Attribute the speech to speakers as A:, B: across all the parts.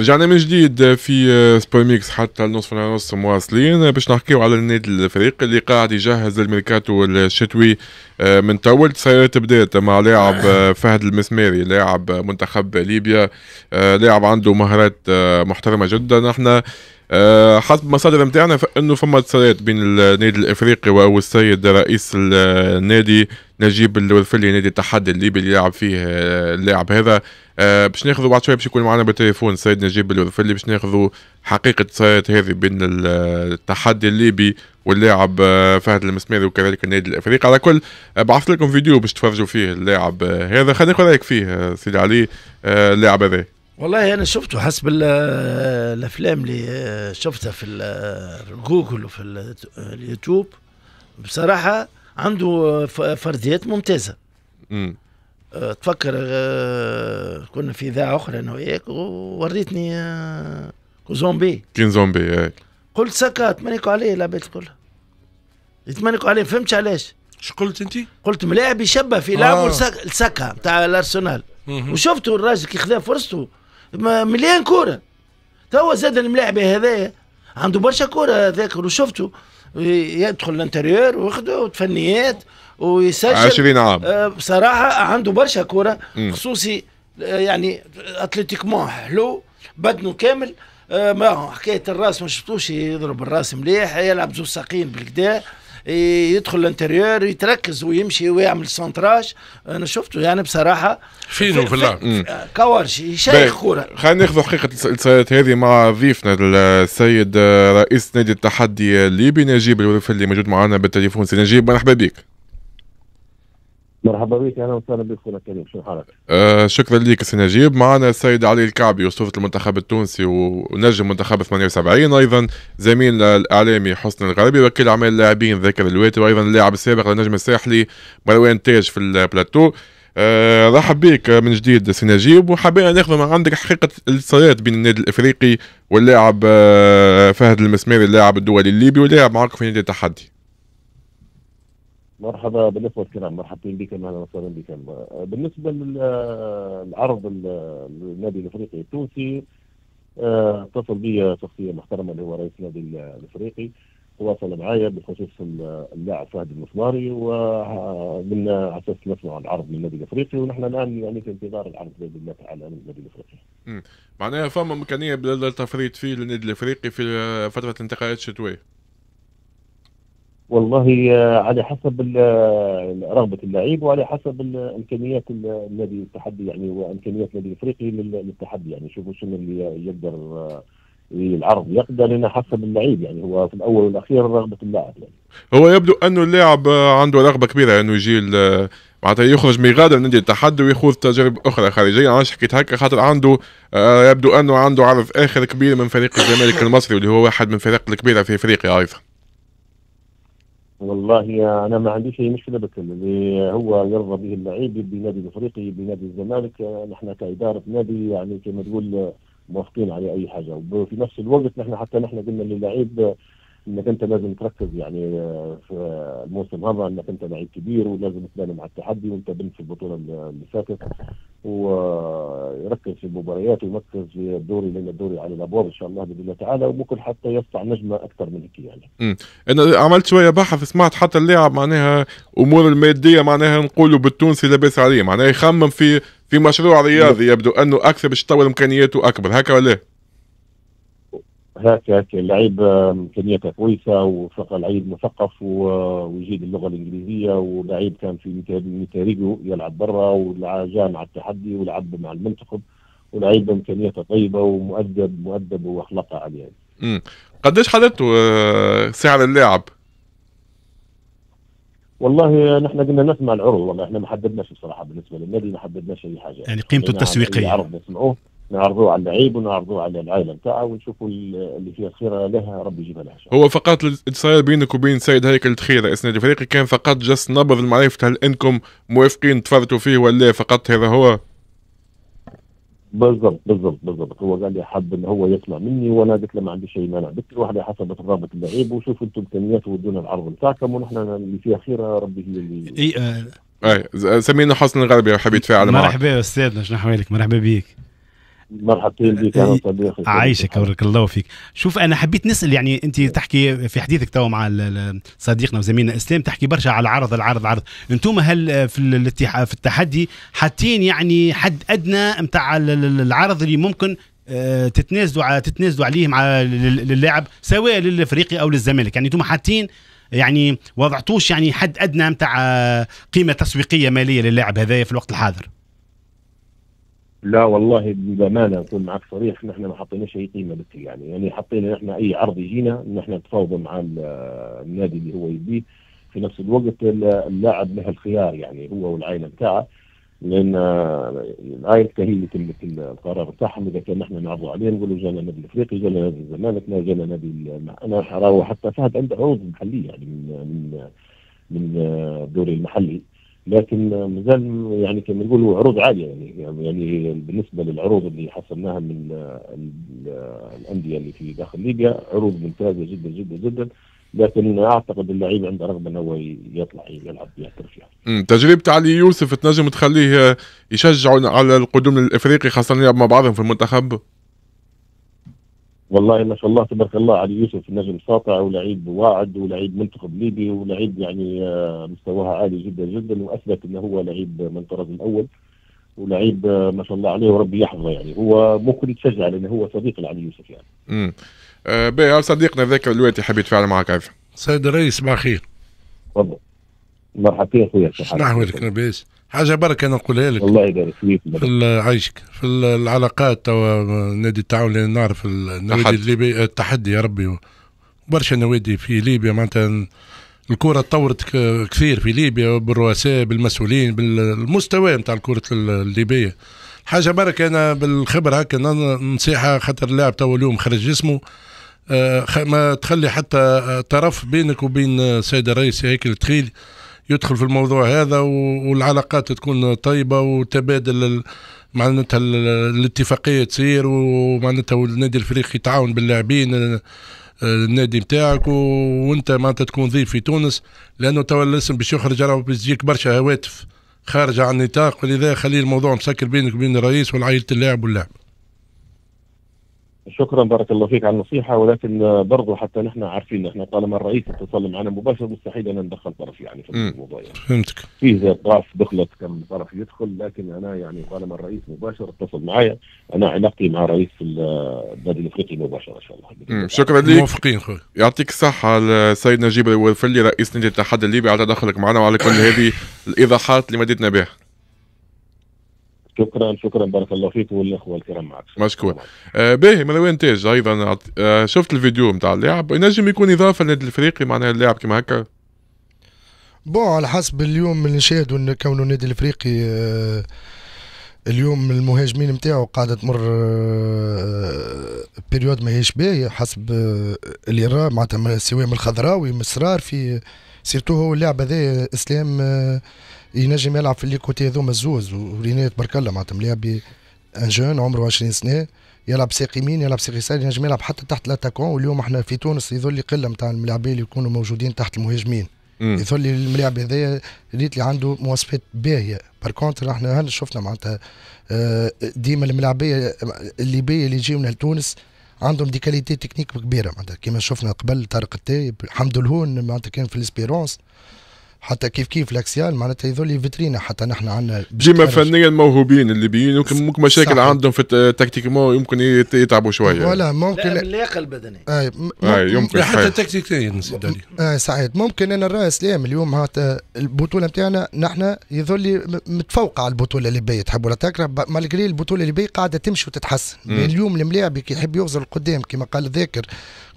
A: رجعنا من جديد في سبور آه، ميكس حتى النصف النص مواصلين باش نحكيو على النادي الفريق اللي قاعد يجهز الميركاتو الشتوي آه، من طول التسيرات بدات مع لاعب آه، فهد المسماري لاعب منتخب ليبيا لاعب عنده مهارات محترمه جدا احنا حسب مصادر نتاعنا انه فما اتصالات بين النادي الافريقي والسيد رئيس النادي نجيب الورفلي نادي التحدي الليبي اللي يلعب فيه اللاعب هذا آه، باش ناخذوا بعد شويه باش يكون معنا بالتليفون السيد نجيب الوظفلي باش ناخذوا حقيقه صارت هذه بين التحدي الليبي واللاعب آه، فهد المسماري وكذلك النادي الافريقي على كل آه، بعثت لكم فيديو باش تفرجوا فيه اللاعب هذا خلينا ناخذ رايك فيه سيدي علي اللاعب هذا
B: والله انا شفته حسب الافلام اللي شفتها في جوجل وفي اليوتيوب بصراحه عنده فرديات ممتازه امم تفكر آه، كنا في اذاعه اخرى انا وياك ووريتني آه، زومبي
A: كين زومبي اي
B: قلت ساكا تمنكوا عليه العباد الكل يتمنكوا عليه فهمتش علاش شو قلت انت؟ قلت ملاعب يشبه في لعبه آه. لسكا بتاع الارسنال وشفتوا الراجل كي خذا فرصته مليان كوره توا زاد الملاعب هذايا عنده برشا كوره ذاكر وشفته يدخل الانتريور وياخذ تفنيات ويسجل 20 عام آه، بصراحه عنده برشا كوره خصوصي آه، يعني اتلتيكمون حلو بدنه كامل آه، ما حكايه الراس ما شفتوش يضرب الراس مليح يلعب زوج ساقين بالكدا يدخل الانتريور يتركز ويمشي ويعمل سونتراج انا شفته يعني بصراحه
C: فينو في اللعب
B: كورش
D: يشيخ كوره
A: خلينا ناخذ حقيقه الاتصالات هذه مع ضيفنا السيد رئيس نادي التحدي الليبي نجيب الوفي اللي موجود معنا بالتليفون سي نجيب مرحبا بك
E: مرحبا بك اهلا وسهلا بك اخونا كريم شو حالك؟
A: آه شكرا لك سي نجيب معنا السيد علي الكعبي اسطوره المنتخب التونسي ونجم منتخب 78 ايضا زميل الاعلامي حسن الغربي وكيل اعمال اللاعبين ذاكر الواتي وايضا اللاعب السابق للنجم الساحلي مروان تاج في البلاتو آه رحب بك من جديد سي نجيب وحبينا ناخذ من عندك حقيقه الاتصالات بين النادي الافريقي واللاعب آه فهد المسماري اللاعب الدولي الليبي واللاعب معك في نادي التحدي.
E: مرحبا بالاخوه الكرام مرحبتين بكم اهلا وسهلا بكم بالنسبه للعرض النادي الافريقي التونسي آه، اتصل بي شخصيه محترمه اللي هو رئيس النادي الافريقي تواصل معايا بخصوص اللاعب فهد المسماري ومن على اساس نسمع العرض من النادي الافريقي ونحن الان يعني في انتظار العرض باذن الله تعالى من النادي الافريقي.
A: معناها فما امكانيه للتفريط فيه للنادي الافريقي في فتره الانتقالات الشتويه.
E: والله آه، على حسب آه، رغبة اللاعب وعلى حسب إمكانيات النادي التحدي يعني وإمكانيات النادي الإفريقي للتحدي يعني شوفوا شنو اللي يقدر آه، العرض يقدر انه حسب اللعيب يعني هو في الاول والاخير رغبه اللاعب يعني
A: هو يبدو انه اللاعب عنده رغبه كبيره انه يجي معناتها يخرج من غادر نادي التحدي ويخوض تجارب اخرى خارجيه علاش حكيت هكا خاطر عنده يبدو انه عنده عرض اخر كبير من فريق الزمالك المصري واللي هو واحد من الفرق الكبيره في افريقيا ايضا
E: والله انا ما عنديش اي مشكله بك اللي هو يرضى به اللعيب بنادي الافريقي بنادي الزمالك نحن كاداره نادي يعني كما تقول موافقين على اي حاجه وفي نفس الوقت نحن حتى نحن قلنا للعيب انك انت لازم تركز يعني آه، في الموسم هذا انك انت لعيب كبير ولازم تبان مع التحدي وانت بنت في البطوله اللي فاتت ويركز في المباريات ويركز في الدوري لان الدوري على الابواب ان شاء الله باذن الله تعالى وممكن حتى يصنع نجمه اكثر من هيك يعني.
A: امم انا عملت شويه بحث سمعت حتى اللاعب معناها امور الماديه معناها نقولوا بالتونسي لاباس عليه معناها يخمم في في مشروع رياضي يبدو انه اكثر باش يطور امكانياته اكبر هكا ولا؟
E: هكا هكا اللعيب كويسه وفق لعيب مثقف آه، ويجيد اللغه الانجليزيه ولعيب كان في ميتاريجو يلعب برا وجاء مع التحدي ولعب مع المنتخب ولعيب امكانياته طيبه ومؤدب مؤدب واخلاقه عاليه يعني. امم قديش
A: حضرتوا سعر آه، اللاعب؟
E: والله نحن قلنا نسمع العروض والله احنا ما حددناش بصراحه بالنسبه للنادي ما حددناش اي حاجه يعني قيمته التسويقيه نسمعوه نعرضوه على اللعيب ونعرضوه على العائله نتاعه ونشوفوا اللي فيها خيره لها ربي يجيبها لها
A: هو فقط الاتصال بينك وبين سيد هيكل تخيره اسناد الفريق كان فقط جس نبض المعرفه هل انكم موافقين تفرطوا فيه ولا فقط هذا هو؟
E: بالضبط بالضبط بالضبط هو قال لي حب ان هو يسمع مني وانا قلت له ما عنديش اي مانع قلت له واحده حسب رغبه اللعيب وشوفوا انتم امكانياته ودونا العرض نتاعكم ونحن اللي فيها خيره ربي هي اللي
D: اي آه.
A: آه، سمينا حسن الغربي حبيت فعل معك
D: مرحبا استاذنا شنو حوالك مرحبا بيك مرحبتين بك انا إيه، صديقي عايشك بارك الله فيك شوف انا حبيت نسال يعني انت تحكي في حديثك تو مع صديقنا وزميلنا اسلام تحكي برشا على العرض العرض العرض انتم هل في الاتحاد في التحدي حاطين يعني حد ادنى نتاع العرض اللي ممكن آه، تتنازلوا تتنازلوا عليه مع اللاعب سواء للافريقي او للزمالك يعني انتم حاطين يعني وضعتوش يعني حد ادنى نتاع قيمه تسويقيه ماليه للاعب هذايا في الوقت الحاضر
E: لا والله بامانه اكون معك صريح نحن ما حطيناش اي قيمه بك يعني يعني حطينا نحن اي عرض يجينا نحن نتفاوضوا مع النادي اللي هو يبيه في نفس الوقت اللاعب له الخيار يعني هو والعائله بتاعه لان العائله هي اللي تملك القرار بتاعهم اذا كان نحن نعرضوا عليه نقولوا جانا نادي الافريقي جانا نادي الزمالك جانا نادي انا حراوي حتى فهد عنده عروض محليه يعني من من من الدوري المحلي لكن مازال يعني كما نقولوا عروض عاليه يعني يعني بالنسبه للعروض اللي حصلناها من الانديه اللي في داخل ليبيا عروض ممتازه جدا جدا جدا لكن اعتقد اللعيب عنده رغبه انه يطلع يلعب يحترف فيها.
A: يعني. تجربه علي يوسف تنجم تخليه يشجعوا على القدوم الافريقي خاصه يلعب مع بعضهم في المنتخب؟
E: والله ما شاء الله تبارك الله علي يوسف نجم ساطع ولعيب واعد ولعيب منتخب ليبي ولعيب يعني آه، مستواها عالي جدا جدا واثبت انه هو لعيب من الطراز الاول ولعيب آه، ما شاء الله عليه وربي يحفظه يعني هو ممكن يتشجع لانه هو صديق لعلي يوسف يعني.
A: امم آه باهي صديقنا ذاك الوقت حبيت يتفاعل معك عارف. سيد الرئيس مع خير. تفضل. مرحبتين سيدي. شنو احوالك
C: لاباس؟ حاجه برك انا نقولها لك الله يبارك فيك في عيشك في العلاقات تو نادي التعاون اللي نعرف النادي الليبي التحدي يا ربي برشا نوادي في ليبيا معناتها الكرة تطورت كثير في ليبيا بالرؤساء بالمسؤولين بالمستوى نتاع الكرة الليبية حاجة برك أنا بالخبرة هكا نصيحة خاطر اللاعب توا اليوم خرج جسمه آه، ما تخلي حتى طرف بينك وبين السيد الرئيس هيك تخيل يدخل في الموضوع هذا والعلاقات تكون طيبه وتبادل معناتها الاتفاقيه تصير ومعناتها النادي الافريقي يتعاون باللاعبين آه، آه، النادي نتاعك وانت معناتها تكون ضيف في تونس لانه توا الاسم باش يخرج راهو تجيك برشا هواتف خارجه عن النطاق ولذا خلي الموضوع مسكر بينك وبين الرئيس والعائله اللاعب واللاعب
E: شكرا بارك الله فيك على النصيحة ولكن برضه حتى نحن عارفين نحن طالما الرئيس اتصل معنا مباشر مستحيل أن ندخل طرف يعني في الموضوع يعني فهمتك في ضعف دخلت كم طرف يدخل لكن أنا يعني طالما الرئيس مباشر اتصل معي أنا علاقتي مع رئيس النادي الأفريقي مباشرة إن شاء الله شكرا لك موافقين
A: خويا يعطيك الصحة السيد نجيب الوفلي رئيس نادي الاتحاد الليبي على تدخلك معنا وعلى كل هذه الإيضاحات اللي مديتنا بها
E: شكرا شكرا بارك الله فيك والاخوه
F: الكرام معك
A: مشكور آه باهي من وين تاج ايضا آه شفت الفيديو نتاع اللاعب ينجم يكون اضافه للنادي الافريقي معناها اللاعب كما هكا
F: بون على حسب اليوم اللي نشاهدوا ان كونه النادي الافريقي آه اليوم المهاجمين نتاعو قاعده تمر بيريود آه، ماهيش باهيه حسب اللي راه معناتها سواء من الخضراوي من السرار في سيرتو هو اللاعب هذا اسلام آه، ينجم يلعب في الكوتي هذوما الزوز ورينات برك الله معناتها ملاعب ان جون عمره 20 سنه يلعب ساق يمين يلعب ساق يسار ينجم يلعب حتى تحت الاتاكون واليوم احنا في تونس يظل قله نتاع الملاعبين اللي يكونوا موجودين تحت المهاجمين يظل الملاعب هذايا ريت اللي عنده مواصفات باهيه بار كونتر احنا هل شفنا معناتها آه، ديما الملاعبيه الليبيه اللي يجيو من تونس عندهم دي كاليتي تكنيك كبيره معناتها كما شفنا قبل طارق التايب الحمد الهون معناتها كان في الاسبيرونس حتى كيف كيف لاكسيال معناتها هذول فيترينا حتى نحن عندنا ديما
A: فنيا موهوبين الليبيين يمكن ممكن مشاكل صحيح. عندهم في تكتيكمون يمكن يتعبوا شويه
F: ولا ممكن لا اللياقه البدنيه اي ممكن, حتى
A: تكتيكيا
F: اي سعيد ممكن انا الراي سلام اليوم هات آه، البطوله نتاعنا نحن يظل متفوق على البطوله الليبيه تحب ولا تكره مالغري البطوله الليبيه قاعده تمشي وتتحسن اليوم الملاعب كي يحب يغزر القدام كما قال ذاكر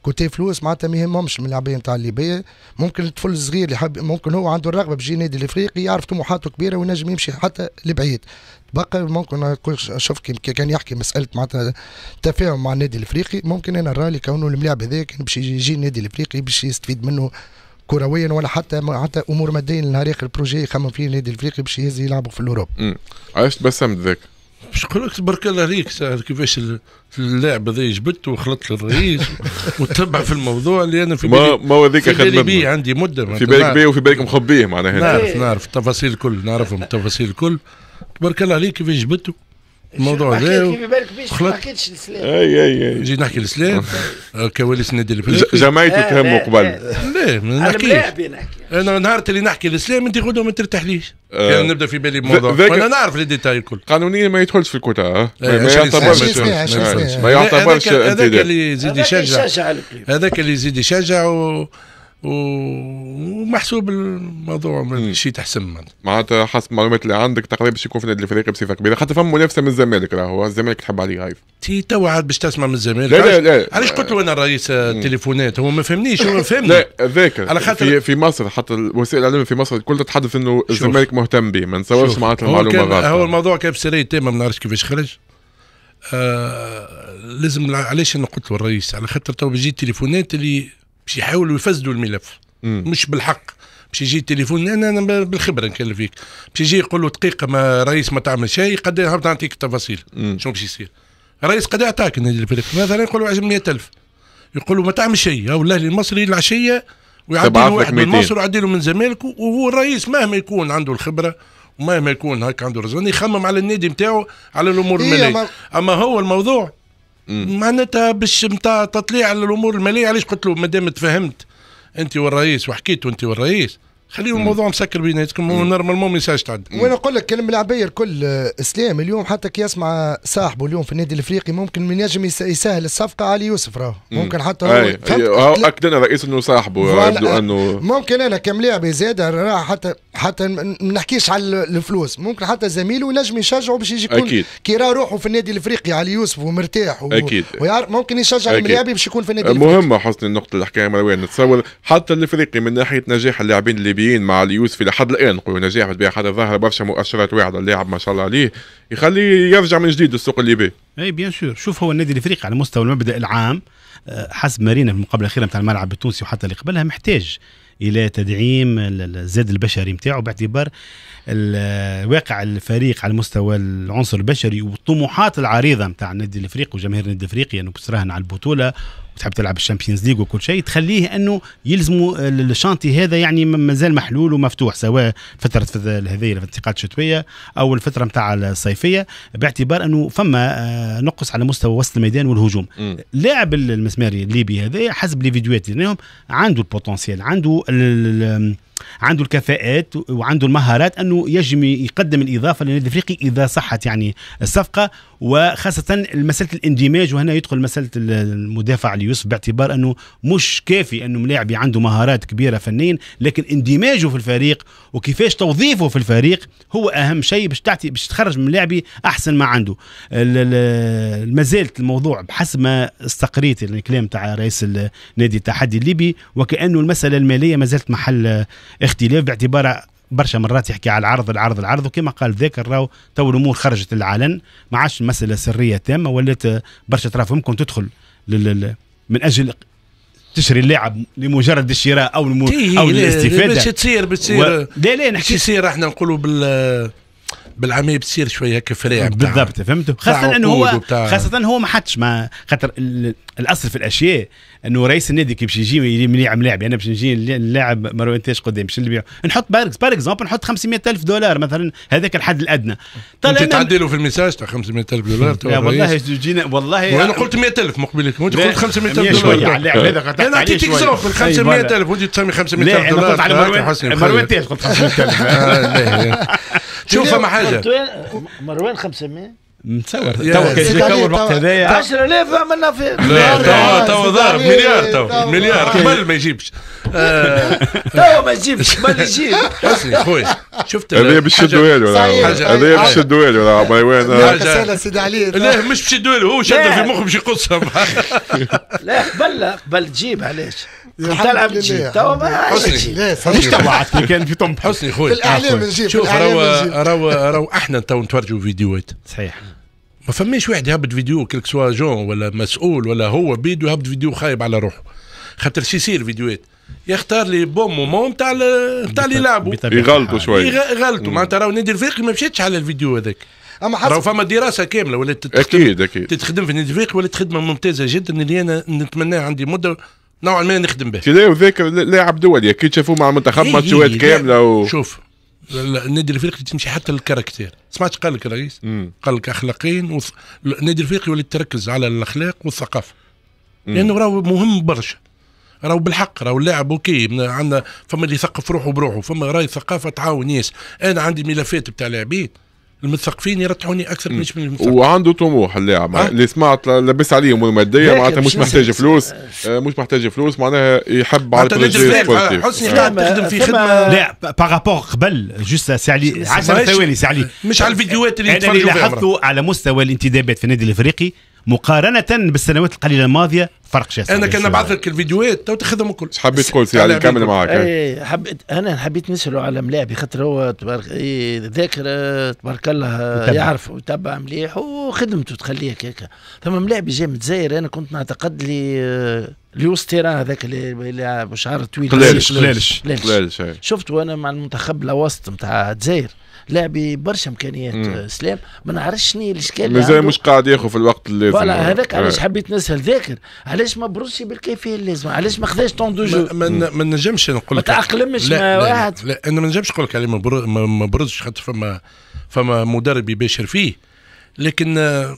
F: كوتي فلوس معناتها ما يهمهمش من اللاعبين نتاع الليبيه ممكن الطفل الصغير اللي حب ممكن هو عنده الرغبه بجي نادي الافريقي يعرف طموحاته كبيره وينجم يمشي حتى لبعيد بقى ممكن شوف كان يحكي مساله معناتها تفاهم مع النادي الافريقي ممكن انا رالي كونه الملاعب هذا كان باش يجي النادي الافريقي باش يستفيد منه كرويا ولا حتى حتى امور ماديه لنهار اخر بروجي يخمم فيه النادي الافريقي باش يهز يلعبوا في الاوروب.
A: عشت بسام ذاك. باش نقول لك تبارك الله عليك
C: كيفاش اللاعب هذا جبدت وخلطت للرئيس وتبع في الموضوع اللي انا في ما هو هذيك خدمة عندي مده في بالك بيه وفي بالك مخبيه معناها نعرف نعرف التفاصيل الكل نعرفهم التفاصيل الكل تبارك الله عليك كيفاش جبدته الموضوع هذا كيف بالك باش ما حكيتش السلام اي اي اي جيت نحكي السلام آه، كواليس نادي البلاك جمعيتو تهمو قبل لا ما نحكيش انا نهار اللي نحكي السلام انت غدوه ما ترتاحليش
A: كان آه. نبدا في بالي بموضوع انا نعرف لي ديتاي الكل قانونيا ما يدخلش في الكوتا إيه، ما يعتبرش آه. ما إيه، يعتبرش هذاك اللي
C: يزيد يشجع هذاك اللي يزيد يشجع ومحسوب الموضوع ماشي تحسن
A: معناتها حسب المعلومات اللي عندك تقريبا باش يكون في نادي الفريق بصفه كبيره حتى فما منافسه من الزمالك راهو الزمالك تحب عليه هايف
C: تي تو عاد باش تسمع من الزمالك لا لا لا
A: علاش قلت له انا رئيس التليفونات
C: هو ما فهمنيش هو فهمني لا ذاكر
A: على خاطر في, في مصر حتى وسائل الاعلام في مصر الكل تتحدث انه الزمالك مهتم به ما نصورش معناتها المعلومه هو,
C: هو الموضوع كان سري تامه ما نعرفش كيفاش خرج آه لازم علاش انا قلت له الرئيس على خاطر تو بيجي التليفونات اللي باش يحاولوا يفسدوا الملف مم. مش بالحق باش يجي التليفون انا انا بالخبره نكلم فيك باش يجي يقول له دقيقه ما رئيس ما تعمل شيء قد نعطيك التفاصيل شنو باش يصير رئيس قد اعطاك النادي الفريق مثلا يقول له 100000 يقول له ما تعمل شيء او الاهلي المصري العشيه ويعدي له واحد من مصر ويعدي له من زمالك وهو الرئيس مهما يكون عنده الخبره ومهما يكون هكا عنده رزق يخمم على النادي نتاعو على الامور إيه، الماليه اما هو الموضوع معناتها باش نتاع تطليع على الامور الماليه علاش قلت له مادام تفهمت انت والرئيس وحكيت انت والرئيس خليهم الموضوع مسكر بيناتكم ونورمالمون ميساج تعد وانا
F: نقول لك كلام العبير الكل اسلام اليوم حتى كي يسمع صاحبه اليوم في النادي الافريقي ممكن من ينجم يسهل الصفقه علي يوسف راه ممكن حتى هو أه،
A: اكد انا الرئيس انه صاحبه يبدو انه
F: ممكن انا كملاعب زاده راه حتى حتى ما نحكيش على الفلوس ممكن حتى زميله ينجم يشجعه باش يجي يكون كي راه روحه في النادي الافريقي علي يوسف ومرتاح و... اكيد ويعرف ممكن يشجع الملاعب باش يكون في النادي الافريقي مهمه
A: حسن النقطه اللي مروان نتصور حتى الافريقي من ناحيه نجاح اللاعبين اللي ايجابيين مع اليوسفي لحد الان نقولوا نجاح بطبيعه حتى ظهر برشا مؤشرات واعده اللاعب ما شاء الله عليه يخليه يرجع من جديد للسوق الليبي
D: اي بيان سور شوف هو النادي الافريقي على مستوى المبدا العام آه، حسب مارينا في المقابله الاخيره نتاع الملعب التونسي وحتى اللي قبلها محتاج الى تدعيم الزاد البشري نتاعو باعتبار واقع الفريق على المستوى العنصر البشري والطموحات العريضه نتاع النادي الافريقي وجماهير النادي الافريقي انه يعني بتراهن على البطوله وتحب تلعب الشامبيونز ليج وكل شيء تخليه انه يلزموا الشانتي هذا يعني مازال محلول ومفتوح سواء فتره هذه الانتقالات الشتويه او الفتره نتاع الصيفيه باعتبار انه فما آه، نقص على مستوى وسط الميدان والهجوم لاعب المسماري الليبي هذا حسب لي فيديوهات اللي عنده البوتنسيال عنده عنده الكفاءات وعنده المهارات انه يجم يقدم الاضافه للنادي الافريقي اذا صحت يعني الصفقه وخاصه مساله الاندماج وهنا يدخل مساله المدافع على يوسف باعتبار انه مش كافي انه ملاعبي عنده مهارات كبيره فنيا لكن اندماجه في الفريق وكيفاش توظيفه في الفريق هو اهم شيء باش تعطي باش تخرج من لاعبي احسن ما عنده زالت الموضوع بحسب ما استقريت الكلام تاع رئيس نادي التحدي الليبي وكانه المساله الماليه ما زالت محل اختلاف باعتبار برشا مرات يحكي على العرض العرض العرض وكما قال ذاكر راهو تو الامور خرجت للعلن ما عادش المساله سريه تامه ولات برشا اطراف ممكن تدخل من اجل تشري اللاعب لمجرد الشراء او المو... إيه، او الاستفاده باش تصير بتصير و...
C: لا لا نحكي يصير احنا نقولوا
D: بال بالعاميه بتصير شويه هيك فريع بالضبط فهمت خاصه انه هو خاصه هو ما حدش ما خاطر الاصل في الاشياء انه رئيس النادي كي باش يجي يلعب لاعب انا يعني باش نجي اللاعب ما رويتاش قدام باش نبيع نحط باركس بار اكزومبل نحط 500 الف دولار مثلا هذاك الحد الادنى انت تعدي له في الميساج تاع 500 الف دولار لا والله جينا والله وانا قلت
C: 100 الف مقبل قلت 500 الف دولار شويه على اللاعب هذا قطعت انا اعطيتك اكزومبل طيب، 500 الف وانت تسمي 500 الف دولار انا قلت على مروان قلت 500 الف آه،
D: شوف فما حاجه
B: مروان 500
D: نتصور تو كان يكور وقت هذايا
B: 10000 عملنا فيه
D: لا تو تو ضارب مليار تو مليار قبل
C: ما يجيبش تو ما يجيبش قبل يجيب حسني خويا شفت هذايا باش يشدوا له هذايا باش
A: يشدوا
B: له سيدي علي لا مش باش يشدوا هو شد في مخه باش يقصها لا قبل قبل تجيب علاش توا
C: كان في طنب حسني خويا في الاعلام نجيب شوف راهو راهو راهو احنا تو نتفرجوا فيديوهات صحيح ما فماش واحد يهبط فيديو كلك سوا جون ولا مسؤول ولا هو بيدو يهبط فيديو خايب على روحه خاطر شي يصير فيديوهات يختار لي بون مومون نتاع نتاع اللي يلعبوا يغلطوا شويه يغلطوا معناتها راهو النادي الافريقي ما مشاتش على الفيديو هذاك اما حسب فما دراسه كامله ولا تتخدم اكيد اكيد تتخدم في النادي الافريقي ولا خدمه ممتازه جدا اللي انا نتمناها عندي مده نوعا ما نخدم به
A: كذا وذاك لاعب دولي اكيد شافوه مع المنتخب إيه، ماتشوات إيه، كامله و...
C: شوف النادي الافريقي تمشي حتى الكاركتير سمعت قال لك الرئيس قال لك اخلاقيين وث... النادي الافريقي يولي تركز على الاخلاق والثقافه مم. لانه راهو مهم برشا راهو بالحق راهو اللاعب اوكي عندنا فما اللي يثقف روحه بروحه فما راهي ثقافه تعاون ياس انا عندي ملفات بتاع لاعبين المثقفين يرتحوني اكثر من المثقفين
A: وعنده طموح اللاعب أه؟ اللي سمعت لبس عليهم ماديا معناتها مش محتاج فلوس آه، مش محتاج فلوس معناها يحب على البروجي آه، حسني قاعد تخدم في خدمه لا
D: باغابور قبل جوست سي علي 10 ثواني سي علي مش على الفيديوهات اللي انا لاحظته على مستوى الانتدابات في النادي الافريقي مقارنه بالسنوات القليله الماضيه فرق شاسع انا كان نبعث
B: لك الفيديوهات تو تاخذهم الكل حبيت سي علي كامل معك اي حبيت انا حبيت نساله على ملاعبي خاطر هو تبارك إيه، ذاكر تبارك الله يعرف ويتبع مليح وخدمته تخليه هكاك ثم ملاعبي جاي متزاير انا كنت نعتقد لي اليوستيرا آه، هذاك اللي يلعب شعر طويل قلالش قلالش شفته انا مع المنتخب الوسط نتاع الجزائر لاعبي برشا امكانيات آه، سلام ما نعرفش شنو الاشكال مازال مش قاعد ياخذ في الوقت اللازم فوالا يعني. هذاك آه. علاش حبيت نسال ذاكر علاش ما بروش بالكيفيه اللازمه علاش ما خذاش طون دو جو ما
C: نجمش نقول لك ما تاقلمش مع واحد لا انا ما نجمش نقول لك عليه ما برزش خاطر فما فما مدرب يباشر فيه لكن آه،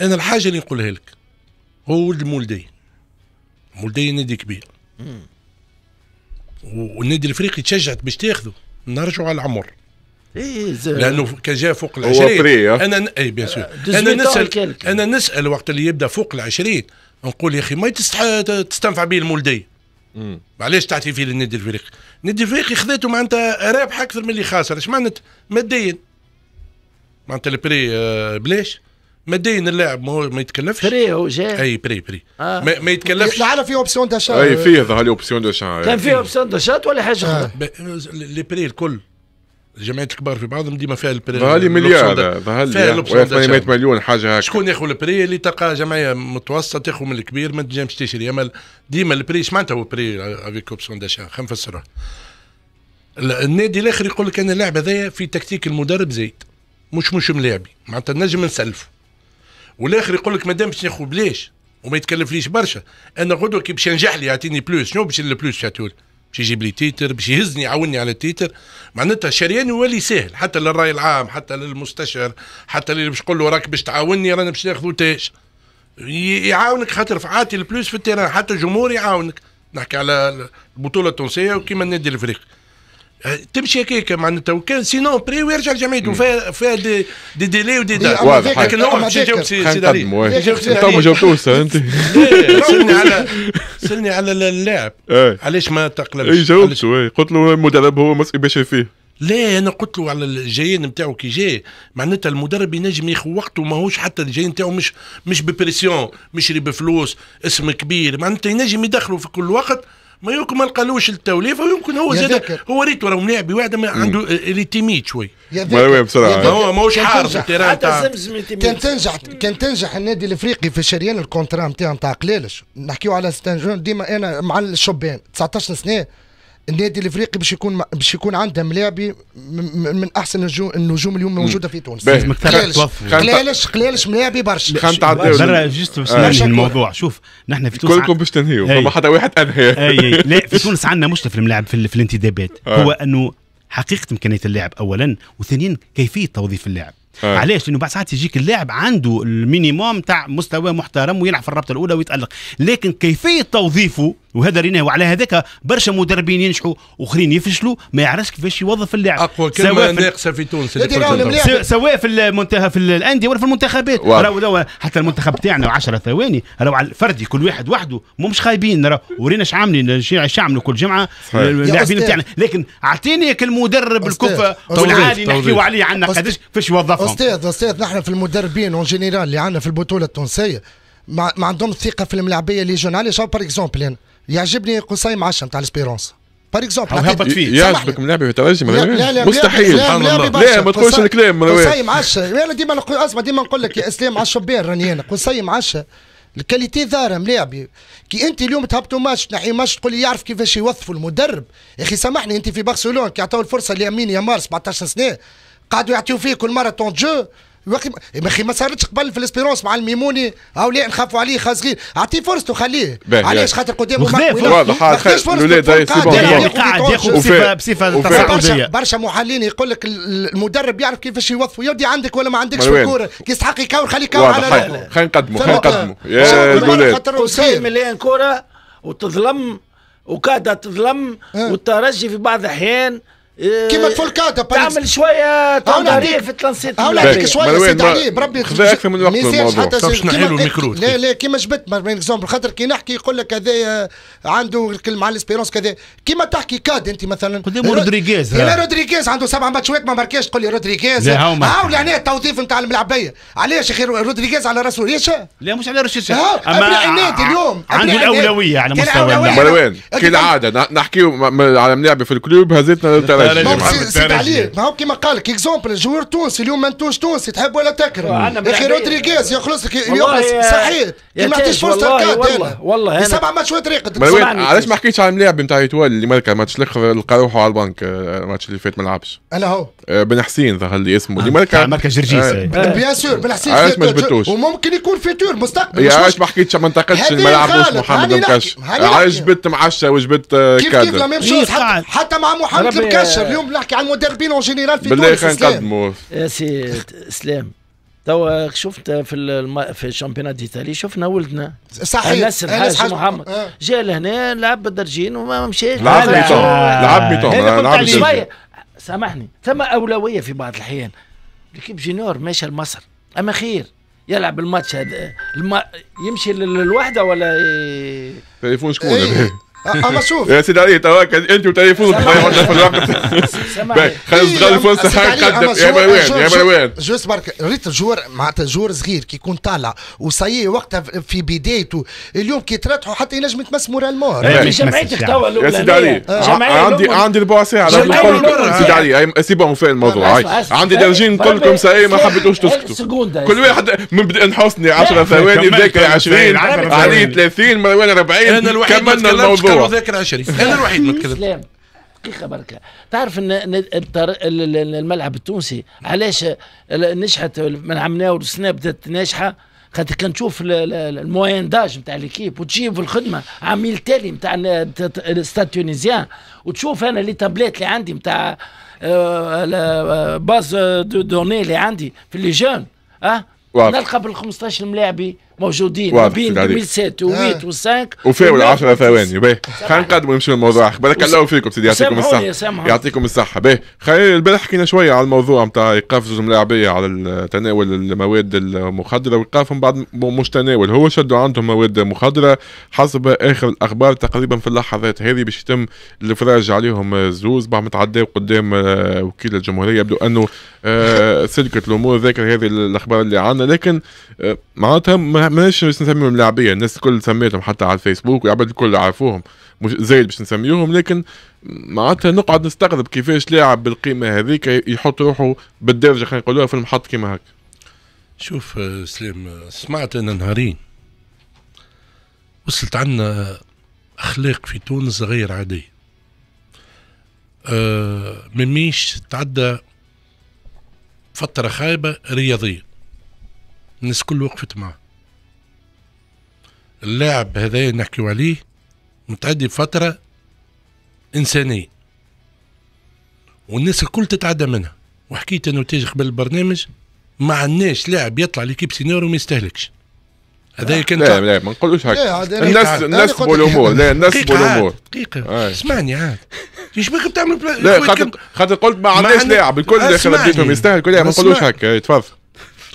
C: انا الحاجه اللي نقولها لك هو ولد المولدي مولدي نادي كبير والنادي الافريقي تشجعت باش تاخذه نرجعوا على العمر إيه، إيه، لانه كان جاء فوق ال 20 انا اي بيان سور انا نسال انا نسال وقت اللي يبدا فوق ال 20 نقول يا اخي ما تستح... تستنفع به المولدي علاش تعطي فيه للنادي الفريق النادي الفريق خذيته معناتها رابح اكثر من اللي خاسر اش معناتها ماديا معناتها البري آه، بلاش ماديا اللاعب ما ما يتكلفش بري هو جاي اي بري بري آه. ما, ما يتكلفش لعل في اوبسيون داشا اي فيه
A: ظهر لي اوبسيون داشا كان فيه
C: اوبسيون داشا ولا حاجه آه. لي بري الكل الجمعيات الكبار في بعضهم ديما فيها البري ظهر مليار فيها 800 يعني مليون حاجه هكا شكون ياخذ البري اللي تلقى جمعيه متوسطه تاخذ من الكبير ما تنجمش تشري اما ديما البري اش معناتها هو بري افيك اوبسيون داشا خلينا نفسروها النادي الاخر يقول لك انا اللاعب هذايا في تكتيك المدرب زايد مش مش ملاعبي معناتها نجم نسلفه والاخر يقول لك ما دامش ناخذ بلاش وما يتكلفليش برشا انا غدوه كي باش ينجح لي يعطيني بلوس شنو باش البلوس يعطيولي باش يجيب لي تيتر باش يهزني يعاوني على التيتر معناتها شريان يولي سهل حتى للراي العام حتى للمستشار حتى اللي باش نقول له راك باش تعاوني رانا باش ناخذ تاج يعاونك خاطر فعاتي البلوس في التيران حتى الجمهور يعاونك نحكي على البطوله التونسيه وكيما النادي الافريقي تمشي هكاك معناتها وكان سينون بري ويرجع الجمعيه وفيها فيها دي, دي ديلي ودي دار واضح لكن هو باش يجاوب سي داري تو
A: ما جاوبتوش انت سالني على
C: سالني على اللاعب
A: إيه. علاش ما تقلبش اي جاوبته إيه. قلت له المدرب هو مسؤول باش فيه
C: لا انا قلت له على الجايين نتاعو كي جاي معناتها المدرب ينجم ياخذ وقته ماهوش حتى الجايين نتاعو مش مش ببريسيون مشري بفلوس اسم كبير معناتها ينجم يدخله في كل وقت ما يمكن ما لقالوش التوليفه ويمكن هو زاد هو ريتو راه مليح واحد عنده ريتيميت شوي
A: بسرعه هو ماهوش حارس
C: التيران تاع كان تنجح
F: كان تنجح النادي الافريقي في شريان الكونترا نتاع نتاع قلالش نحكيو على ستان جون ديما انا مع الشبان 19 سنه النادي الافريقي باش يكون باش يكون عنده ملاعبي من احسن النجوم, النجوم اليوم موجوده في تونس قلالش قلالش ملاعبي برشا خان تعداو برا
D: جست بس آه. الموضوع شوف نحن في تونس كلكم باش تنهيو فما حتى واحد انهى اي لا في تونس عندنا مشكله في الملاعب في, في الانتدابات آه. هو انه حقيقه امكانيه اللاعب اولا وثانيا كيفيه توظيف اللاعب أيه. علاش لانه بعد ساعات يجيك اللاعب عنده المينيموم تاع مستوى محترم ويلعب في الرابطه الاولى ويتالق لكن كيفيه توظيفه وهذا ريناه وعلى هذاك برشا مدربين ينجحوا واخرين يفشلوا ما يعرفش كيفاش يوظف اللاعب اقوى كلمه ناقصه في تونس سواء في المنتهى في الانديه ولا في المنتخبات راهو حتى المنتخب تاعنا 10 ثواني راهو على الفردي كل واحد وحده مو مش خايبين راهو ورينا اش عاملين اش عاملوا كل جمعه اللاعبين تاعنا لكن اعطيني المدرب الكفء والعالي نحكيو عليه عندنا قداش كيفاش يوظف استاذ استاذ نحن في المدربين اون جينيرال اللي عندنا في البطوله
F: التونسيه ما, ما عندهم الثقه في الملاعبيه اللي جون علاش باغ اكزومبل انا يعجبني قصيم عشا نتاع الاسبيرونس بار اكزومبل هبط فيه يعجبك
A: ملاعبي في ترجم مستحيل سبحان الله لا ما تقولش الكلام قصيم
F: عشا انا ديما اسمع ديما نقول لك يا اسلام على الشبير راني انا قصيم عشا الكاليتي ظاهره ملاعبي كي انت اليوم تهبطوا ماتش تنحي ماتش تقول لي يعرف كيفاش يوظفوا المدرب يا اخي سامحني انت في برشلونه كي عطاو الفرصه لامين يامار 17 سنه قعدوا يعطيو فيه كل مره طون جو يا اخي ما صارتش قبل في الاسبيرونس مع الميموني هؤلاء نخافوا عليه خاص صغير اعطيه فرصته خليه علاش خاطر قدامه واضح الاولاد بصفه بصفه برشا محللين يقول لك المدرب يعرف كيفاش يوظفه يودي عندك ولا ما عندكش في الكوره كي يستحق يكور خليه يكور على رجله خلينا نقدموا خلينا نقدموا يا الاولاد مليان كوره وتظلم آه.
B: وقاعده تظلم آه. والترجي في بعض الاحيان إيه. كيما الفولكاتا تعمل
F: شويه تعمل في التنسيق هاو نعطيك شويه سي عليه بربي خذا من وقت الموضوع باش نحيلوا الميكرو لا لا كيما جبت اكزومبل خاطر كي نحكي يقول لك هذا آه، عنده الكلمه على الاسبيرونس كذا كيما تحكي كاد انت مثلا قدام رودريغيز لا رودريغيز عنده سبع ماتشات ما ماركاش تقول لي رودريغيز هاو لهنا يعني التوظيف نتاع الملعبيه علاش يا اخي رودريغيز على راسه ريشه لا مش على راس ريشه اما اليوم عنده الاولويه على
A: مستوى كالعاده نحكيو على ملاعبه في الكلوب هزتنا سيد علي
F: ما هو كيما قال لك اكزومبل جوار تونسي اليوم منتوج تونسي تحب ولا تكره يا اخي رودريغيز يخلص لك يخلص صحيح ما عطيش فرصه الكات والله والله سبع ماتشات ريقد علاش ما
D: حكيتش
A: على الملاعب نتاع يتوال اللي مالك الماتش الاخر لقى روحه على البنك الماتش آه، اللي فات ما لعبش انا هو آه، بن حسين ظهر لي اسمه اللي آه، مالك مالك جرجيس بيان سور بن حسين علاش ما جبتوش
F: وممكن يكون فيتور مستقبل يا علاش ما
A: حكيتش ما انتقدتش الملعب محمد مكش علاش جبت معشى وجبت كادر
F: كيف كيف حتى مع محمد المكش 12 اليوم بنحكي على المدربين اون جينيرال في بالله خلينا نقدموا
B: يا سي سلام توا شفت في الم... في الشامبيونات ديتالي شفنا ولدنا صحيح النسر حاج محمد آه. جاء لهنا لعب بالدرجين وما مشاش لعب ميتون يعني لعب ميتون لعب شويه سامحني ثم اولويه في بعض الاحيان ليكيب جينيور ماشى لمصر اما خير يلعب الماتش هذا الم... يمشي للوحده ولا تليفون شكون إيه. أه، اما شوف
A: يا سيدي علي تواك انت وتليفونك في الوقت خلينا نستغل الفرصه
F: حنقدم يا مروان يا مروان جوست برك ريت الجور معناتها جور صغير كي يكون طالع وصاي وقتها في بدايته اليوم كي ترتحوا حتى ينجم يتمس مورالمون جمعيتك توا يا سيدي علي عندي عندي ربع ساعه سيدي
A: علي سي بون فين الموضوع عندي درجين طيب، كلكم طيب، ساي ما حبيتوش تسكتوا كل واحد من حسني 10 ثواني ذاك 20 علي 30 مروان 40 كملنا الموضوع انا أيوة. ذاكر عشري انا الوحيد ما
B: كذب دقيقه بركة تعرف ان الملعب التونسي علاش نجحت من عمناو السنه بدات ناجحه خاطر كان تشوف الموين داج نتاع ليكيب وتجيب في الخدمه عميل تالي نتاع الستاد تونيزيان وتشوف انا لي تابلات اللي عندي نتاع آه، آه، باز دو دوني اللي عندي في لي جون اه نلقى بال 15 ملاعبي موجودين ما بين 2007 و8 و5
A: وفاول 10 ثواني باهي خلينا نقدموا نمشيو للموضوع بارك الله فيكم سيدي يعطيكم الصحة يعطيكم الصحة باهي خلينا البارح حكينا شوية على الموضوع نتاع إيقاف زوج ملاعبية على تناول المواد المخدرة وإيقافهم بعد مش تناول هو شدوا عندهم مواد مخدرة حسب آخر الأخبار تقريبا في اللحظات هذه باش يتم الإفراج عليهم زوز بعد ما تعداوا قدام وكيل الجمهورية يبدو أنه سلكت الأمور ذاكر هذه الأخبار اللي عندنا لكن معناتها ماناش نسميهم لاعبيه الناس الكل سميتهم حتى على الفيسبوك والعباد الكل عارفوهم مش زايد باش نسميوهم لكن معناتها نقعد نستغرب كيفاش لاعب بالقيمه هذيك يحط روحه بالدرجه خلينا نقولوها في المحط كيما هكا شوف آه، سلام آه،
D: سمعت
C: انا نهارين وصلت عندنا اخلاق في تونس غير عاديه أه مميش تعدى فتره خايبه رياضيه الناس كل وقفت معه اللاعب هذايا نحكيو عليه متعدي فترة إنسانية والناس الكل تتعدى منها وحكيت أنا تيجي قبل البرنامج ما عندناش لاعب يطلع لكيب سينيور وما يستهلكش
A: هذا كان لا لا ما نقولوش هكا الناس الناس الامور لا الناس الامور دقيقه آه. اسمعني عاد
C: ايش بك بتعمل بلا... لا
A: خاطر قلت ما عندناش لاعب الكل
C: داخل بيتهم يستاهل كل ما نقولوش هكا تفضل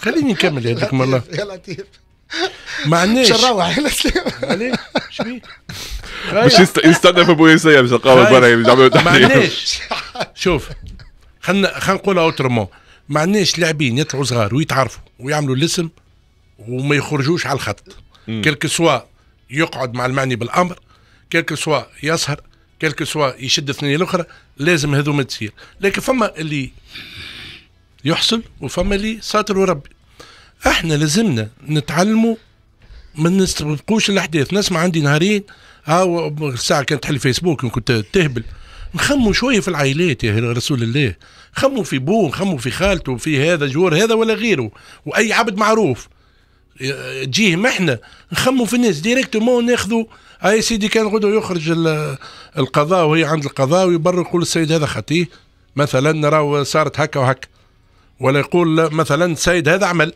C: خليني نكمل يا ديك الله يا
F: لطيف ما معناش مش نروح على شبيك مش يستنى في
A: بوينس مش القهوه برا ما تحليل شوف
C: خلينا خلينا نقولها اوترمون معناش لاعبين يطلعوا صغار ويتعرفوا ويعملوا الاسم وما يخرجوش على الخط كلك سوا يقعد مع المعني بالامر كلك سوا يسهر كلك سوا يشد الثنيه الاخرى لازم هذوما تصير لكن فما اللي يحصل وفما اللي ساتر وربي احنا لازمنا نتعلموا ما نستبقوش الاحداث نسمع عندي نهارين ها آه، الساعه كانت تحل فيسبوك كنت تهبل نخموا شويه في العائلات يا رسول الله خموا في بوه خموا في خالته في هذا جور هذا ولا غيره واي عبد معروف تجيهم احنا نخموا في الناس ديريكتومون ناخذوا اي آه، سيدي كان غدوه يخرج القضاء وهي عند القضاء ويبرر يقول السيد هذا خطيه مثلا نراه صارت هكا وهكا ولا يقول مثلا السيد هذا عمل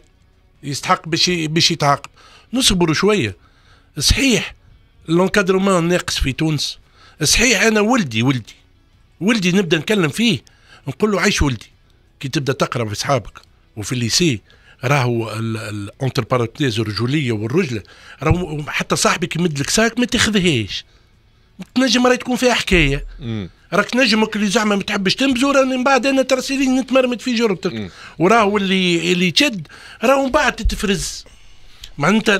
C: يستحق باش باش يتعاقب نصبروا شويه صحيح لونكادرمون ناقص في تونس صحيح انا ولدي ولدي ولدي نبدا نكلم فيه نقول له عيش ولدي كي تبدا تقرا في اصحابك وفي الليسي راهو اونتر بارونتيز الرجوليه والرجله راهو حتى صاحبك يمد لك ساك ما تاخذهاش تنجم راهي تكون فيها حكايه راك نجمك اللي زعما ما تحبش تنبزو راني من بعد انا ترسيلي نتمرمد في جربتك وراه اللي اللي تشد راه من بعد تتفرز معناتها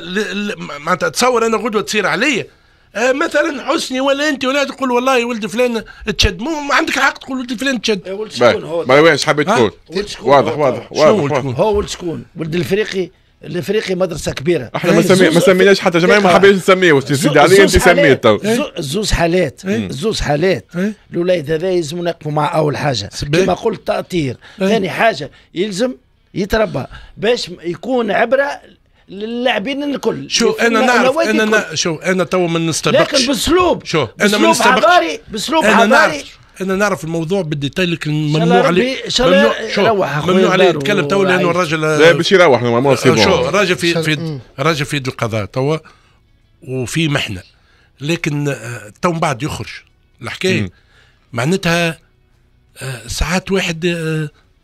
C: معناتها تصور انا غدوه تصير عليا آه مثلا حسني ولا انت ولا
B: تقول والله ولد فلان تشد مو عندك حق تقول ولد فلان تشد آه، ولد شكون هو ما حبيت تقول واضح واضح واضح هو ولد شكون ولد الفريقي الافريقي مدرسه كبيره احنا ما سمي... ما سميناش حتى جماعه ما حبيناش
A: نسميه واش سيدي علي يعني انت سميت تو
B: زوز حالات إيه. زوز حالات إيه. الاولاد هذا يلزم نقفوا مع اول حاجه كما قلت تاطير إيه. ثاني حاجه يلزم يتربى باش يكون عبره للاعبين الكل شو انا نعرف انا
C: شو انا تو ما نستبقش لكن باسلوب شو انا ما نستبقش باسلوب عباري
B: باسلوب عباري
C: انا نعرف الموضوع بدي تلك ممنوع عليه ممنوع شو ممنوع عليه يتكلم تو لانه الراجل لا باش يروح آه، شو راجل في في راجل في يد القضاء توا وفي محنه لكن آه، تو من بعد يخرج الحكايه معناتها آه، ساعات واحد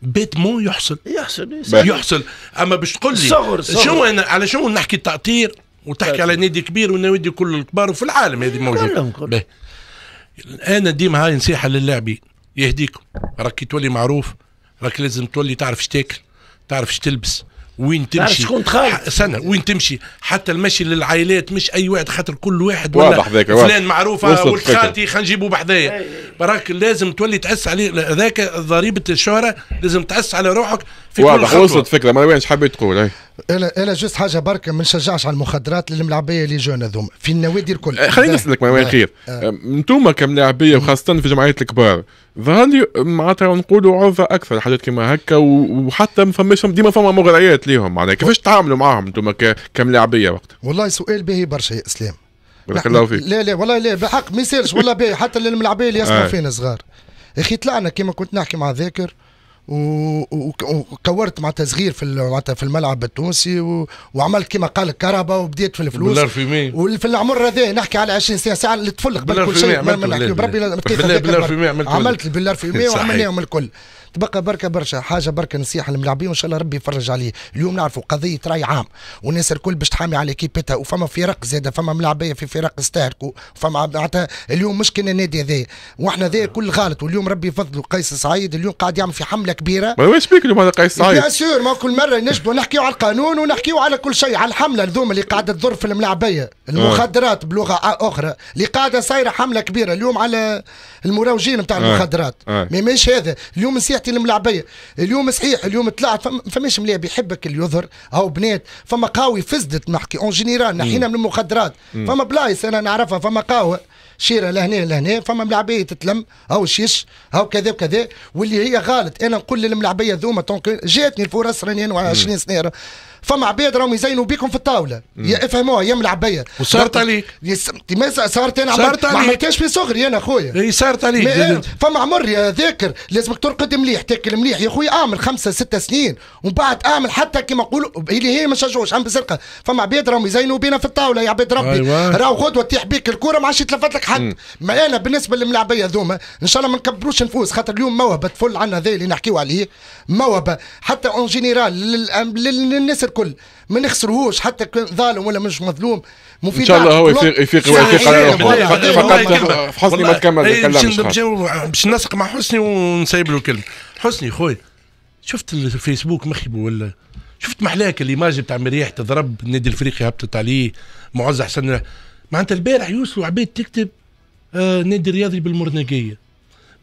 C: بيت مو يحصل يحصل يحصل, يحصل. اما باش تقول لي صغر صغر. شو انا على شو نحكي تاطير وتحكي على نادي كبير ونادي كل الكبار وفي العالم هذه موجوده انا ديما هاي نصيحه للاعبين يهديكم راك تولي معروف راك لازم تولي تعرف شتاكل تعرف شتلبس وين تمشي شكون تخاف سنه وين تمشي حتى المشي للعائلات مش اي واحد خاطر كل واحد ولا فلان معروف ولد خالتي خلينا نجيبو بحذايا براك لازم تولي تعس عليه هذاك ضريبه الشهره لازم
F: تعس على روحك في واضح
A: كل خطوة. وصلت فكره ما وينش حبيت تقول
F: انا انا جوست حاجه بركه ما نشجعش على المخدرات للملاعبيه اللي جون هذوما في النوادي الكل آه، خليني نسالك إيه. ما إيه. خير
A: انتم إيه. آه، كملاعبيه وخاصه في جمعيات الكبار ظهر لي معناتها نقولوا عرضه اكثر حاجات كيما هكا وحتى ما فماش ديما فما مغريات ليهم معناها كيفاش تعاملوا معاهم انتم كملاعبيه وقتها
F: والله سؤال باهي برشا يا اسلام بارك الله فيك لا لا والله لا بحق ما يسالش والله باهي حتى للملاعبيه اللي يسمعوا آه. فينا صغار اخي طلعنا كيما كنت نحكي مع ذاكر وكورت معناتها صغير في معناتها في الملعب التونسي وعملت كما قال الكهرباء وبديت في الفلوس وفي العمر هذا نحكي على 20 سنه ساعه اللي قبل كل شيء بربي عملت بالار في 100 وعملناهم الكل تبقى بركه برشا حاجه بركه نصيحه للملاعبين وان شاء الله ربي يفرج عليه اليوم نعرفوا قضيه راي عام والناس الكل باش تحامي على كيبتها وفما فرق زاده فما ملاعبيه في فرق استهلكوا فما معناتها اليوم مش كنا نادي هذا واحنا ذا كل غلط واليوم ربي يفضلوا قيس سعيد اليوم قاعد يعمل في حمله كبيره
A: ما واش بيك اليوم هذا قيس سعيد بيان
F: سور ما كل مره نجبوا نحكيوا على القانون ونحكيوا على كل شيء على الحمله هذوما اللي قاعده تضر في الملاعبيه المخدرات بلغه اخرى اللي قاعده صايره حمله كبيره اليوم على المروجين نتاع آه. المخدرات آه. مي مش هذا اليوم نسيت ياتي الملعبيه اليوم صحيح اليوم طلعت فماش مليح بيحبك اللي يظهر او بنات فما قاوي فسدت نحكي اون جينيرال نحينا من المخدرات فما بلايص انا نعرفها فما قهوه شيره لهنا لهنا فما ملعبيه تتلم او شيش او كذا وكذا واللي هي غلط انا نقول للملعبيه ذوما جاتني الفرص راني 20 سنه فما عباد راهم يزينوا بيكم في الطاوله يا افهموها يا ملعبيه وصارت عليك صارت انا صارت ما عملتهاش في صغري انا خويا اي صارت عليك فما عمر يا ذاكر لازمك ترقد مليح تاكل مليح يا خويا اعمل خمسه ستة سنين ومن بعد اعمل حتى كما نقولوا اللي هي ما شجعوش عم بزرقه فما عباد راهم يزينوا بينا في الطاوله يا عباد ربي أيوة. راهو غدوه تطيح بيك الكوره ما عادش يتلفت لك حد ما انا بالنسبه للملاعبيه ذوما ان شاء الله ما نكبروش نفوس خاطر اليوم موهبه تفل عنا ذا اللي نحكيو عليه موهبه حتى اون جينيرال للناس الكل ما نخسروهوش حتى كان ظالم ولا مش مظلوم مفيد ان شاء الله هو يفيق يفيق ويفيق إيه، على روحه إيه، إيه، فقط حسني
C: ما تكمل باش نسق مع حسني ونسيب له الكلمه حسني خويا شفت الفيسبوك مخيبو ولا شفت محلاك الايماج بتاع مريح تضرب النادي الافريقي هبطت عليه معز حسن معناتها البارح يوصلوا عباد تكتب آه نادي رياضي بالمرنقيه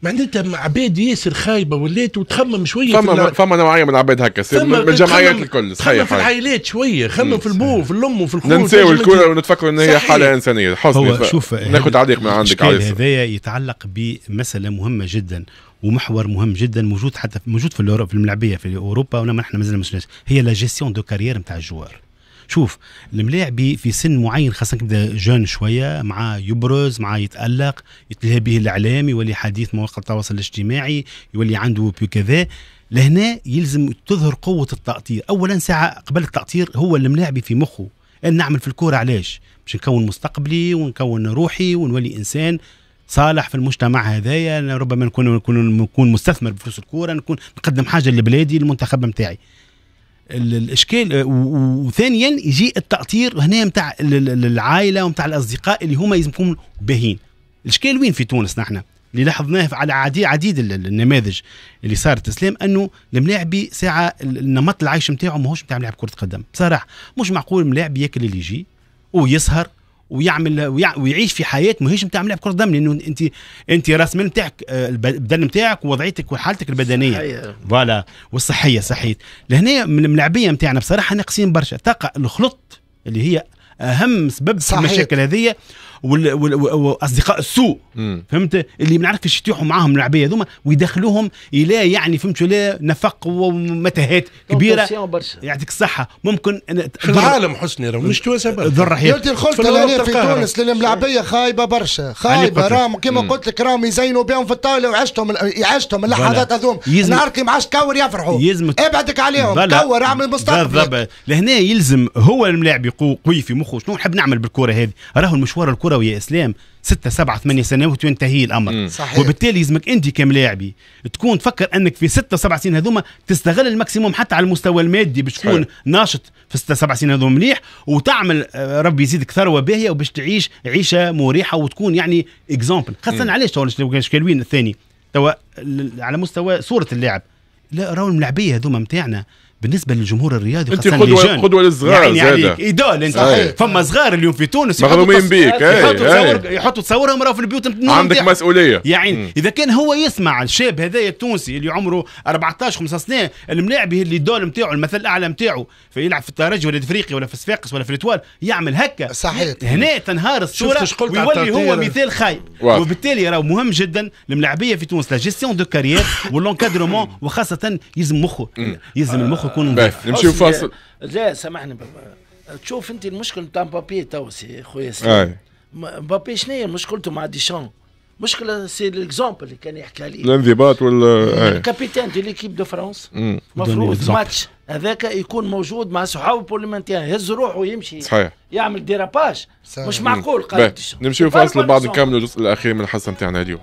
C: معناتها عباد ياسر خايبه ولات وتخمم شويه فما فما
A: نوعيه من العباد هكا من الجمعيات الكل صحيح في
C: العائلات شويه خمم في البو في الام
A: وفي الخوت ننساو الكل ونتفكر ان هي حاله انسانيه حسني ف... شوف ناخذ تعليق من عندك هذا
D: يتعلق بمساله مهمه جدا ومحور مهم جدا موجود حتى موجود في, في الملعبيه في اوروبا ونحن مازلنا مش هي لا جيستيون دو كارير نتاع الجوار شوف الملاعبي في سن معين خاصة كبدا جون شوية مع يبرز مع يتألق يتلهى به الإعلام يولي حديث مواقع التواصل الاجتماعي يولي عنده كذا لهنا يلزم تظهر قوة التأطير أولا ساعة قبل التأطير هو الملاعبي في مخه ان نعمل في الكورة علاش باش نكون مستقبلي ونكون روحي ونولي إنسان صالح في المجتمع هذايا ربما نكون نكون نكون مستثمر بفلوس الكوره نكون نقدم حاجه لبلادي المنتخب نتاعي الاشكال آه، وثانيا يجي التاطير هنا نتاع العائله ونتاع الاصدقاء اللي هما لازم يكونوا باهين الاشكال وين في تونس نحن اللي لاحظناه على عديد عديد النماذج اللي صارت اسلام انه الملاعبي ساعه النمط العيش نتاعو ماهوش نتاع ملاعب كره قدم بصراحه مش معقول ملاعب ياكل اللي يجي ويسهر ويعمل ويعيش في حياه ماهيش نتاع لاعب كره قدم لانه انت انت راس المال نتاعك آه، البدن نتاعك ووضعيتك وحالتك البدنيه فوالا والصحيه صحيت لهنا من الملاعبيه نتاعنا بصراحه ناقصين برشا طاقه الخلط اللي هي اهم سبب في المشاكل هذه واصدقاء السوء فهمت اللي ما نعرفش يطيحوا معاهم العبيه هذوما ويدخلوهم الى يعني فهمت ولا نفق ومتاهات كبيره يعطيك الصحه ممكن في العالم حسني راه مش توانسه ضر قلت الخلطه اللي في تونس
F: لان خايبه برشا خايبه راهم كما قلت لك راهم يزينوا بهم في الطاوله وعشتهم عشتهم اللحظات هذوما نهار كي معاش كور يفرحوا
D: ابعدك عليهم كور اعمل مستقبل لهنا يلزم هو الملاعب قوي في مخه شنو نحب نعمل بالكره هذه راهو المشوار الكره كره ويا اسلام ستة سبعة ثمانية سنوات وينتهي الامر صحيح. وبالتالي لازمك انت كملاعبي تكون تفكر انك في ستة سبع سنين هذوما تستغل الماكسيموم حتى على المستوى المادي باش تكون ناشط في ستة سبع سنين هذوما مليح وتعمل آه، ربي يزيدك ثروه باهيه وباش تعيش عيشه مريحه وتكون يعني اكزامبل خاصه علاش توا تو الثاني توا على مستوى صوره اللاعب لا راهو الملاعبيه هذوما نتاعنا بالنسبه للجمهور الرياضي انت قدوه قدوة للصغار يعني عليك ايدول انت صحيح. فما صغار اليوم في تونس مغرومين بيك يحطوا تصور يحطوا تصورهم راه في البيوت عندك مسؤوليه يعني اذا كان هو يسمع الشاب هذايا التونسي اللي عمره 14 15 سنه الملاعب اللي الدول نتاعو المثل الاعلى نتاعو فيلعب في الترجي ولا الافريقي ولا في صفاقس ولا في الاتوال يعمل هكا صحيح هنا تنهار الصوره ويولي هو مثال خايب وبالتالي راه مهم جدا الملاعبيه في تونس لا جيستيون دو كارير والانكادرومون وخاصه يلزم مخه يلزم المخ تكون نظيفه نمشيو فاصل
B: لا سامحني تشوف انت المشكل نتاع مبابي تو سي خويا سي آه. مبابي شنو هي مشكلته مع ديشان مشكله سي ليكزومبل اللي كان يحكي عليه الانضباط ولا الكابيتان دي ليكيب دو فرونس المفروض الماتش هذاك يكون موجود مع صحابه لمانتيان يهز روحه ويمشي صحيح يعمل ديراباج مش معقول قال نمشيو فاصل بعد نكملوا
A: الجزء الاخير من الحصه نتاعنا اليوم